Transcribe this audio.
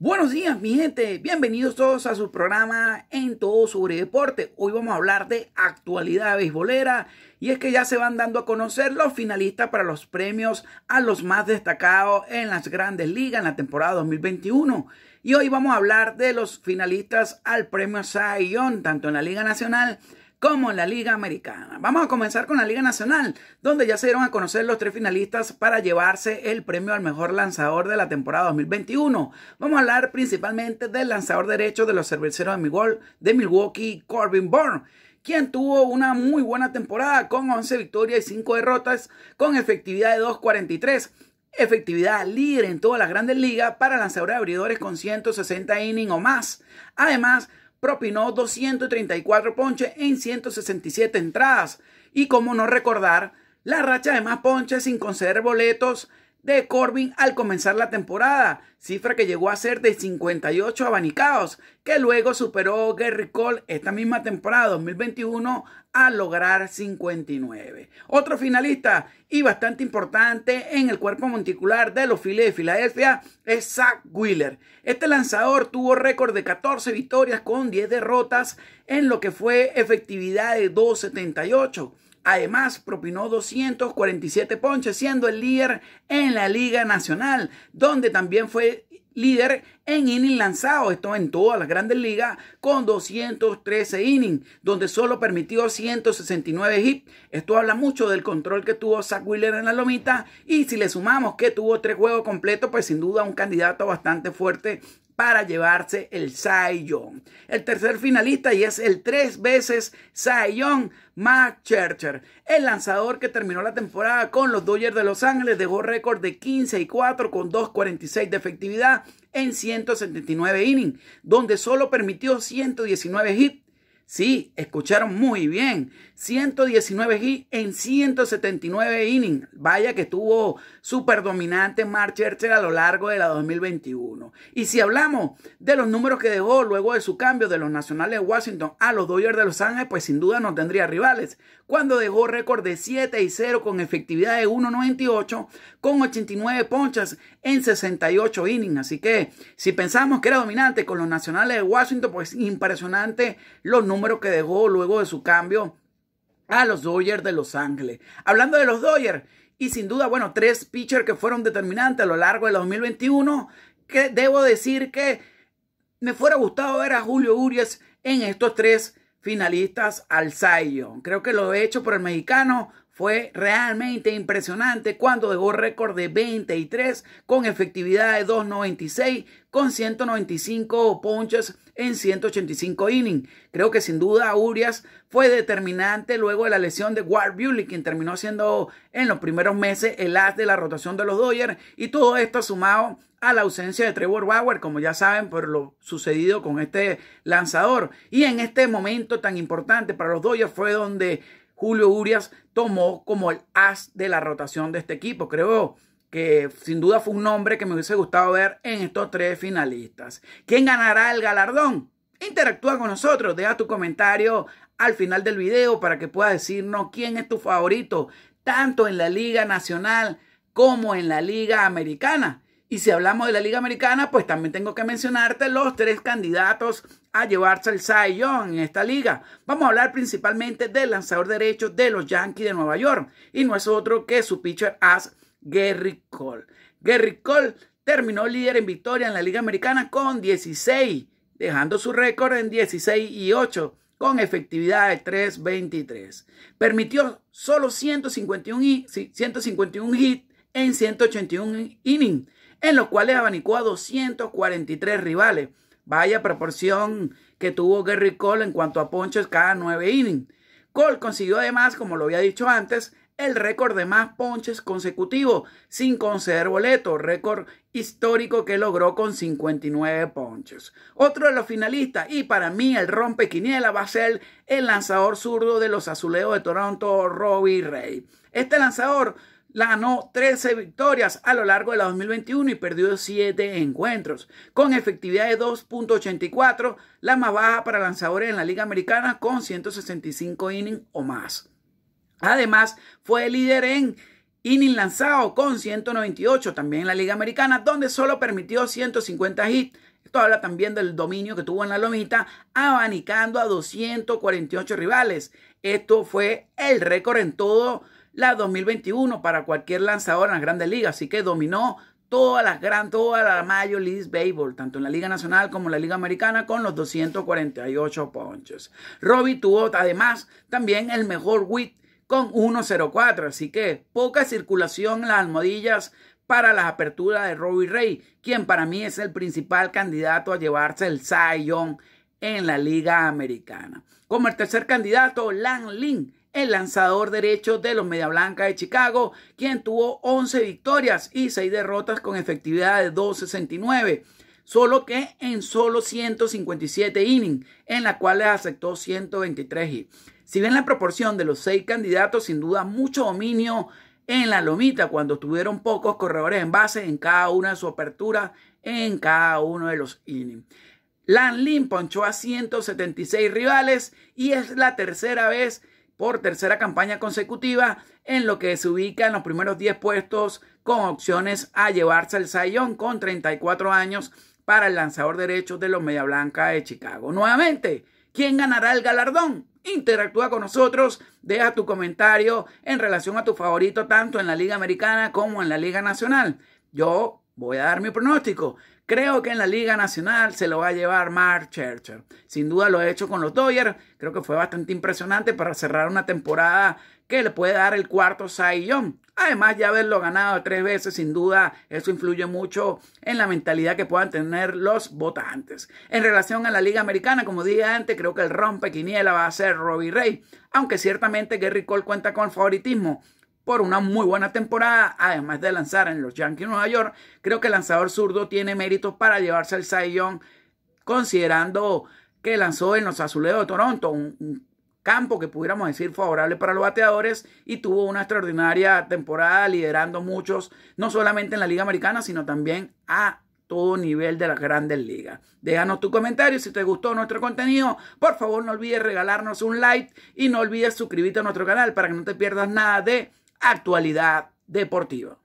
Buenos días, mi gente. Bienvenidos todos a su programa En Todo sobre Deporte. Hoy vamos a hablar de actualidad beisbolera. Y es que ya se van dando a conocer los finalistas para los premios a los más destacados en las grandes ligas en la temporada 2021. Y hoy vamos a hablar de los finalistas al premio Cy tanto en la Liga Nacional como la Liga Americana. Vamos a comenzar con la Liga Nacional, donde ya se dieron a conocer los tres finalistas para llevarse el premio al mejor lanzador de la temporada 2021. Vamos a hablar principalmente del lanzador derecho de los cerveceros de Milwaukee, Corbin Bourne quien tuvo una muy buena temporada con 11 victorias y 5 derrotas con efectividad de 2.43 efectividad líder en todas las grandes ligas para lanzadores abridores con 160 innings o más. Además, propinó 234 ponches en 167 entradas. Y como no recordar, la racha de más ponches sin conceder boletos de Corbin al comenzar la temporada, cifra que llegó a ser de 58 abanicados, que luego superó Gary Cole esta misma temporada 2021 a lograr 59. Otro finalista y bastante importante en el cuerpo monticular de los files de Filadelfia es Zach Wheeler. Este lanzador tuvo récord de 14 victorias con 10 derrotas en lo que fue efectividad de 278 Además, propinó 247 ponches, siendo el líder en la Liga Nacional, donde también fue líder en innings lanzados, esto en todas las grandes ligas, con 213 innings, donde solo permitió 169 hits. Esto habla mucho del control que tuvo Zach Wheeler en la lomita y si le sumamos que tuvo tres juegos completos, pues sin duda un candidato bastante fuerte para llevarse el Young. El tercer finalista y es el tres veces Young, Matt Churcher. El lanzador que terminó la temporada con los Dodgers de Los Ángeles dejó récord de 15 y 4 con 2.46 de efectividad en 179 innings, donde solo permitió 119 hits Sí, escucharon muy bien. 119 G en 179 innings. Vaya que estuvo súper dominante Mark Churchill a lo largo de la 2021. Y si hablamos de los números que dejó luego de su cambio de los Nacionales de Washington a los Dodgers de Los Ángeles, pues sin duda no tendría rivales. Cuando dejó récord de 7 y 0 con efectividad de 1.98 con 89 ponchas en 68 innings. Así que si pensamos que era dominante con los Nacionales de Washington, pues impresionante los números número que dejó luego de su cambio a los Dodgers de Los Ángeles. Hablando de los Dodgers, y sin duda, bueno, tres pitchers que fueron determinantes a lo largo del 2021, que debo decir que me fuera gustado ver a Julio Urias en estos tres finalistas al Zion. Creo que lo he hecho por el mexicano fue realmente impresionante cuando dejó récord de 23 con efectividad de 2.96 con 195 ponches en 185 innings. Creo que sin duda Urias fue determinante luego de la lesión de Ward Bully, quien terminó siendo en los primeros meses el as de la rotación de los Dodgers. Y todo esto sumado a la ausencia de Trevor Bauer, como ya saben por lo sucedido con este lanzador. Y en este momento tan importante para los Dodgers fue donde Julio Urias tomó como el as de la rotación de este equipo. Creo que sin duda fue un nombre que me hubiese gustado ver en estos tres finalistas. ¿Quién ganará el galardón? Interactúa con nosotros, deja tu comentario al final del video para que puedas decirnos quién es tu favorito, tanto en la Liga Nacional como en la Liga Americana. Y si hablamos de la Liga Americana, pues también tengo que mencionarte los tres candidatos a llevarse el Cy en esta liga. Vamos a hablar principalmente del lanzador derecho de los Yankees de Nueva York. Y no es otro que su pitcher as Gary Cole. Gary Cole terminó líder en victoria en la Liga Americana con 16, dejando su récord en 16 y 8 con efectividad de 3.23. Permitió solo 151, 151 hits en 181 innings en los cuales abanicó a 243 rivales. Vaya proporción que tuvo Gary Cole en cuanto a ponches cada nueve innings. Cole consiguió además, como lo había dicho antes, el récord de más ponches consecutivos sin conceder boleto, récord histórico que logró con 59 ponches. Otro de los finalistas y para mí el rompequiniela, va a ser el lanzador zurdo de los Azulejos de Toronto, Robbie Ray. Este lanzador ganó 13 victorias a lo largo de la 2021 y perdió 7 encuentros, con efectividad de 2.84, la más baja para lanzadores en la Liga Americana con 165 innings o más. Además, fue líder en inning lanzado con 198 también en la Liga Americana, donde solo permitió 150 hits. Esto habla también del dominio que tuvo en la lomita, abanicando a 248 rivales. Esto fue el récord en todo la 2021 para cualquier lanzador en las grandes ligas. Así que dominó todas las Grandes, toda la Major League Baseball, tanto en la Liga Nacional como en la Liga Americana, con los 248 ponches. Robbie tuvo además también el mejor WIT con 1.04, así que poca circulación en las almohadillas para las aperturas de Robbie Ray, quien para mí es el principal candidato a llevarse el Cy en la Liga Americana. Como el tercer candidato, Lan Lin, el lanzador derecho de los Media Blanca de Chicago, quien tuvo 11 victorias y 6 derrotas con efectividad de 269 solo que en solo 157 innings, en la cual le aceptó 123 hits. Si bien la proporción de los seis candidatos, sin duda mucho dominio en la lomita, cuando tuvieron pocos corredores en base en cada una de sus aperturas, en cada uno de los innings. Lan Lin ponchó a 176 rivales y es la tercera vez por tercera campaña consecutiva en lo que se ubica en los primeros 10 puestos con opciones a llevarse el sayón con 34 años para el lanzador derecho de los Media Blanca de Chicago. Nuevamente, ¿quién ganará el galardón? Interactúa con nosotros, deja tu comentario en relación a tu favorito tanto en la Liga Americana como en la Liga Nacional. Yo voy a dar mi pronóstico. Creo que en la Liga Nacional se lo va a llevar Mark Churchill. Sin duda lo he hecho con los Dodgers. Creo que fue bastante impresionante para cerrar una temporada que le puede dar el cuarto Cy Además, ya haberlo ganado tres veces, sin duda, eso influye mucho en la mentalidad que puedan tener los votantes. En relación a la Liga Americana, como dije antes, creo que el rompe va a ser Robbie Ray, aunque ciertamente Gary Cole cuenta con favoritismo por una muy buena temporada, además de lanzar en los Yankees de Nueva York. Creo que el lanzador zurdo tiene méritos para llevarse al Cy considerando que lanzó en los Azulejos de Toronto, un, un, campo que pudiéramos decir favorable para los bateadores y tuvo una extraordinaria temporada liderando muchos, no solamente en la Liga Americana, sino también a todo nivel de las grandes ligas. Déjanos tu comentario si te gustó nuestro contenido. Por favor, no olvides regalarnos un like y no olvides suscribirte a nuestro canal para que no te pierdas nada de actualidad deportiva.